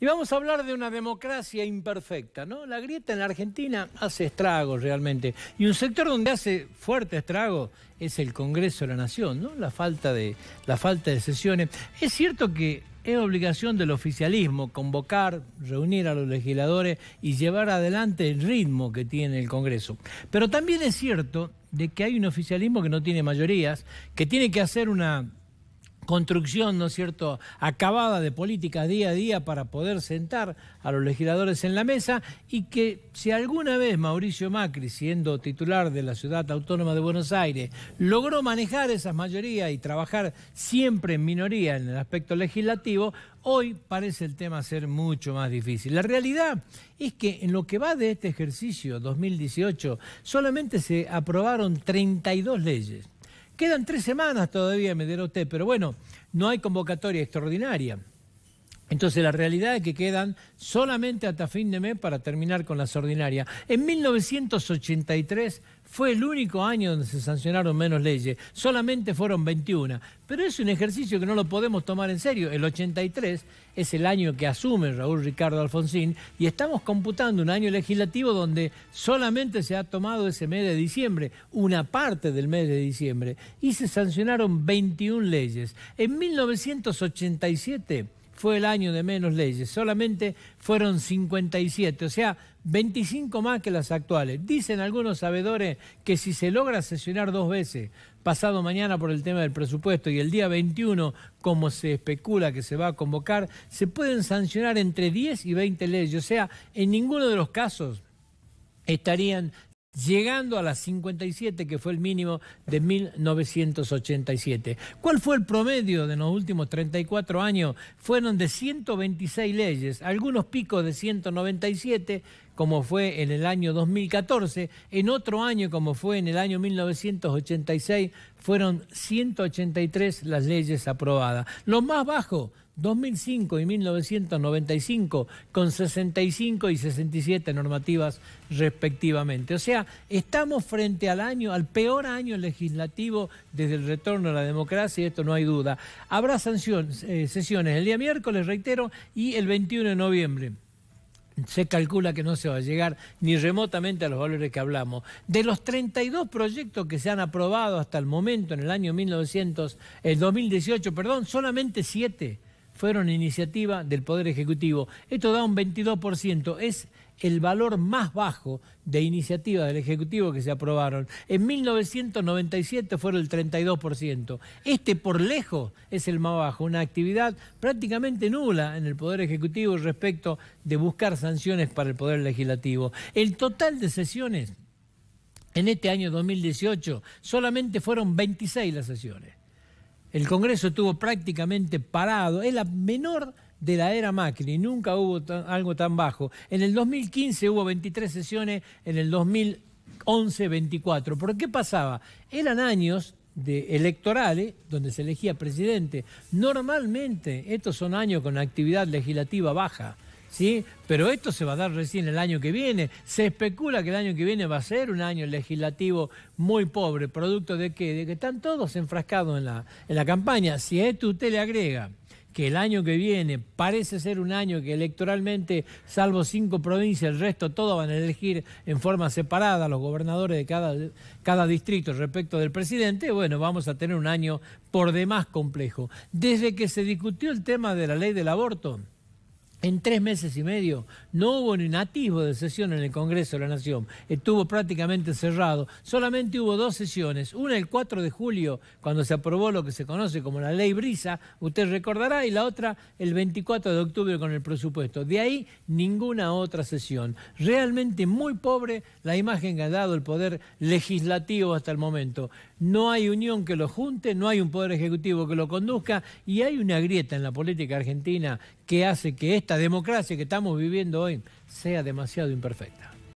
Y vamos a hablar de una democracia imperfecta, ¿no? La grieta en la Argentina hace estragos realmente. Y un sector donde hace fuerte estrago es el Congreso de la Nación, ¿no? La falta de, la falta de sesiones. Es cierto que es obligación del oficialismo convocar, reunir a los legisladores y llevar adelante el ritmo que tiene el Congreso. Pero también es cierto de que hay un oficialismo que no tiene mayorías, que tiene que hacer una construcción, ¿no es cierto?, acabada de políticas día a día para poder sentar a los legisladores en la mesa y que si alguna vez Mauricio Macri, siendo titular de la ciudad autónoma de Buenos Aires, logró manejar esas mayorías y trabajar siempre en minoría en el aspecto legislativo, hoy parece el tema ser mucho más difícil. La realidad es que en lo que va de este ejercicio 2018 solamente se aprobaron 32 leyes. Quedan tres semanas todavía, me dirá usted, pero bueno, no hay convocatoria extraordinaria. Entonces la realidad es que quedan solamente hasta fin de mes para terminar con las ordinarias. En 1983 fue el único año donde se sancionaron menos leyes, solamente fueron 21. Pero es un ejercicio que no lo podemos tomar en serio. El 83 es el año que asume Raúl Ricardo Alfonsín y estamos computando un año legislativo donde solamente se ha tomado ese mes de diciembre, una parte del mes de diciembre, y se sancionaron 21 leyes. En 1987 fue el año de menos leyes, solamente fueron 57, o sea, 25 más que las actuales. Dicen algunos sabedores que si se logra sesionar dos veces, pasado mañana por el tema del presupuesto y el día 21, como se especula que se va a convocar, se pueden sancionar entre 10 y 20 leyes, o sea, en ninguno de los casos estarían llegando a las 57, que fue el mínimo de 1987. ¿Cuál fue el promedio de los últimos 34 años? Fueron de 126 leyes, algunos picos de 197 como fue en el año 2014, en otro año como fue en el año 1986, fueron 183 las leyes aprobadas. Lo más bajo 2005 y 1995 con 65 y 67 normativas respectivamente. O sea, estamos frente al año, al peor año legislativo desde el retorno a la democracia, esto no hay duda. Habrá eh, sesiones el día miércoles, reitero, y el 21 de noviembre se calcula que no se va a llegar ni remotamente a los valores que hablamos. De los 32 proyectos que se han aprobado hasta el momento, en el año 1900, el 2018, perdón, solamente 7 fueron iniciativa del Poder Ejecutivo. Esto da un 22%, es el valor más bajo de iniciativa del Ejecutivo que se aprobaron. En 1997 fueron el 32%. Este por lejos es el más bajo, una actividad prácticamente nula en el Poder Ejecutivo respecto de buscar sanciones para el Poder Legislativo. El total de sesiones en este año 2018 solamente fueron 26 las sesiones. El Congreso estuvo prácticamente parado, es la menor de la era Macri, nunca hubo algo tan bajo. En el 2015 hubo 23 sesiones, en el 2011 24. ¿Por qué pasaba? Eran años de electorales, donde se elegía presidente. Normalmente estos son años con actividad legislativa baja. ¿sí? Pero esto se va a dar recién el año que viene. Se especula que el año que viene va a ser un año legislativo muy pobre, producto de que, están todos enfrascados en la, campaña. Si a esto usted le agrega que el año que viene parece ser un año que electoralmente, salvo cinco provincias, el resto todos van a elegir en forma separada los gobernadores de cada, cada distrito respecto del presidente, bueno, vamos a tener un año por demás complejo. Desde que se discutió el tema de la ley del aborto, en tres meses y medio no hubo ni nativo de sesión en el Congreso de la Nación. Estuvo prácticamente cerrado. Solamente hubo dos sesiones. Una el 4 de julio, cuando se aprobó lo que se conoce como la ley Brisa, usted recordará, y la otra el 24 de octubre con el presupuesto. De ahí ninguna otra sesión. Realmente muy pobre la imagen que ha dado el Poder Legislativo hasta el momento. No hay unión que lo junte, no hay un Poder Ejecutivo que lo conduzca y hay una grieta en la política argentina que hace que este esta democracia que estamos viviendo hoy sea demasiado imperfecta.